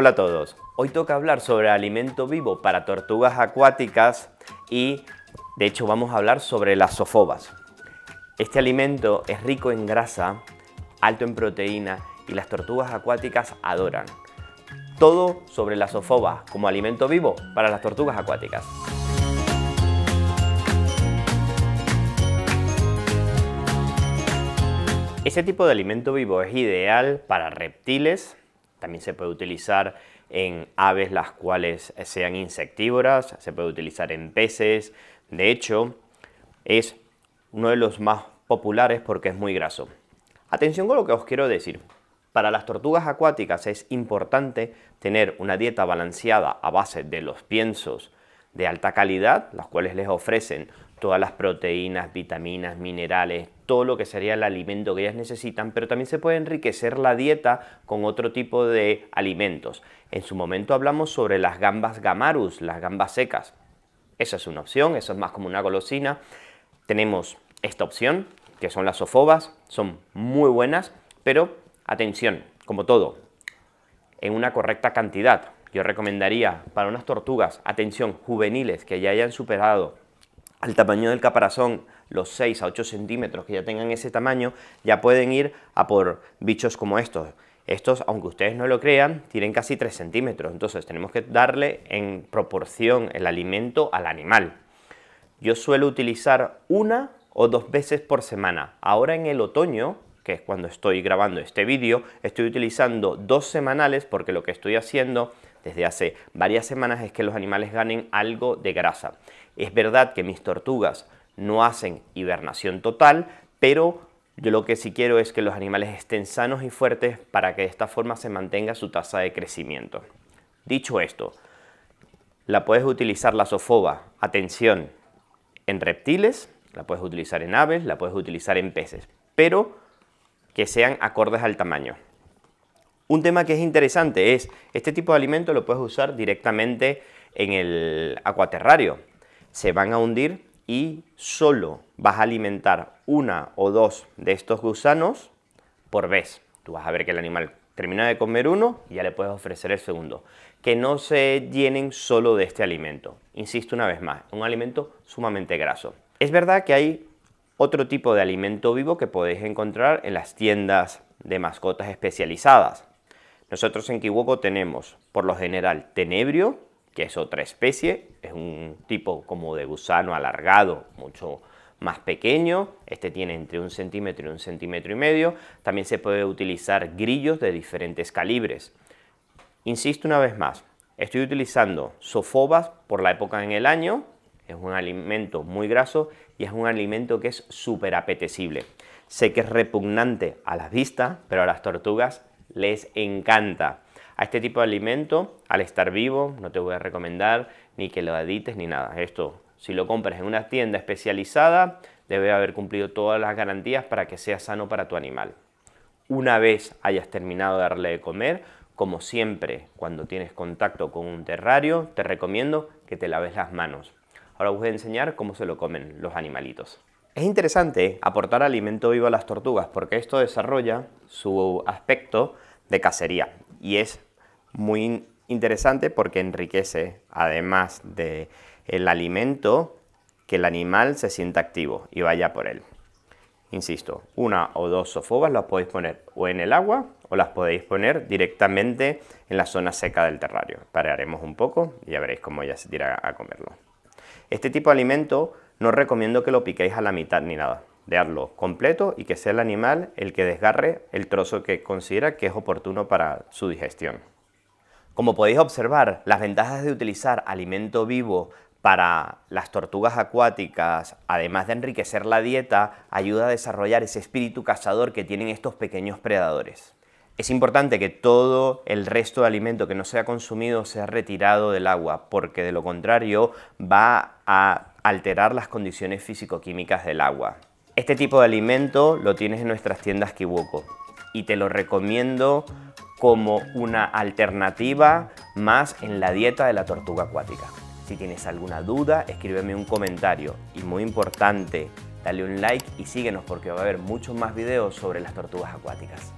Hola a todos. Hoy toca hablar sobre alimento vivo para tortugas acuáticas y de hecho vamos a hablar sobre las sofobas. Este alimento es rico en grasa, alto en proteína y las tortugas acuáticas adoran. Todo sobre las sofobas como alimento vivo para las tortugas acuáticas. Ese tipo de alimento vivo es ideal para reptiles, también se puede utilizar en aves las cuales sean insectívoras, se puede utilizar en peces. De hecho, es uno de los más populares porque es muy graso. Atención con lo que os quiero decir. Para las tortugas acuáticas es importante tener una dieta balanceada a base de los piensos de alta calidad, los cuales les ofrecen todas las proteínas, vitaminas, minerales, todo lo que sería el alimento que ellas necesitan, pero también se puede enriquecer la dieta con otro tipo de alimentos. En su momento hablamos sobre las gambas gamarus, las gambas secas. Esa es una opción, eso es más como una golosina. Tenemos esta opción, que son las sofobas, son muy buenas, pero atención, como todo, en una correcta cantidad. Yo recomendaría para unas tortugas, atención, juveniles que ya hayan superado al tamaño del caparazón, los 6 a 8 centímetros que ya tengan ese tamaño, ya pueden ir a por bichos como estos. Estos, aunque ustedes no lo crean, tienen casi 3 centímetros, entonces tenemos que darle en proporción el alimento al animal. Yo suelo utilizar una o dos veces por semana. Ahora en el otoño, que es cuando estoy grabando este vídeo, estoy utilizando dos semanales porque lo que estoy haciendo desde hace varias semanas es que los animales ganen algo de grasa. Es verdad que mis tortugas no hacen hibernación total, pero yo lo que sí quiero es que los animales estén sanos y fuertes para que de esta forma se mantenga su tasa de crecimiento. Dicho esto, la puedes utilizar la sofoba, atención, en reptiles, la puedes utilizar en aves, la puedes utilizar en peces, pero que sean acordes al tamaño. Un tema que es interesante es, este tipo de alimento lo puedes usar directamente en el acuaterrario se van a hundir y solo vas a alimentar una o dos de estos gusanos por vez. Tú vas a ver que el animal termina de comer uno y ya le puedes ofrecer el segundo. Que no se llenen solo de este alimento. Insisto una vez más, un alimento sumamente graso. Es verdad que hay otro tipo de alimento vivo que podéis encontrar en las tiendas de mascotas especializadas. Nosotros en Kiwoko tenemos, por lo general, tenebrio, que es otra especie, es un tipo como de gusano alargado, mucho más pequeño, este tiene entre un centímetro y un centímetro y medio, también se puede utilizar grillos de diferentes calibres. Insisto una vez más, estoy utilizando sofobas por la época en el año, es un alimento muy graso y es un alimento que es súper apetecible. Sé que es repugnante a las vistas, pero a las tortugas les encanta a este tipo de alimento, al estar vivo, no te voy a recomendar ni que lo edites ni nada. Esto, si lo compras en una tienda especializada, debe haber cumplido todas las garantías para que sea sano para tu animal. Una vez hayas terminado de darle de comer, como siempre, cuando tienes contacto con un terrario, te recomiendo que te laves las manos. Ahora os voy a enseñar cómo se lo comen los animalitos. Es interesante aportar alimento vivo a las tortugas porque esto desarrolla su aspecto de cacería y es muy interesante porque enriquece, además del el alimento, que el animal se sienta activo y vaya por él. Insisto, una o dos sofobas las podéis poner o en el agua o las podéis poner directamente en la zona seca del terrario. Pararemos un poco y ya veréis cómo ya se tira a comerlo. Este tipo de alimento no recomiendo que lo piquéis a la mitad ni nada. Dejarlo completo y que sea el animal el que desgarre el trozo que considera que es oportuno para su digestión. Como podéis observar, las ventajas de utilizar alimento vivo para las tortugas acuáticas, además de enriquecer la dieta, ayuda a desarrollar ese espíritu cazador que tienen estos pequeños predadores. Es importante que todo el resto de alimento que no sea consumido sea retirado del agua, porque de lo contrario va a alterar las condiciones físico-químicas del agua. Este tipo de alimento lo tienes en nuestras tiendas Kiwoko y te lo recomiendo como una alternativa más en la dieta de la tortuga acuática. Si tienes alguna duda, escríbeme un comentario y muy importante, dale un like y síguenos porque va a haber muchos más videos sobre las tortugas acuáticas.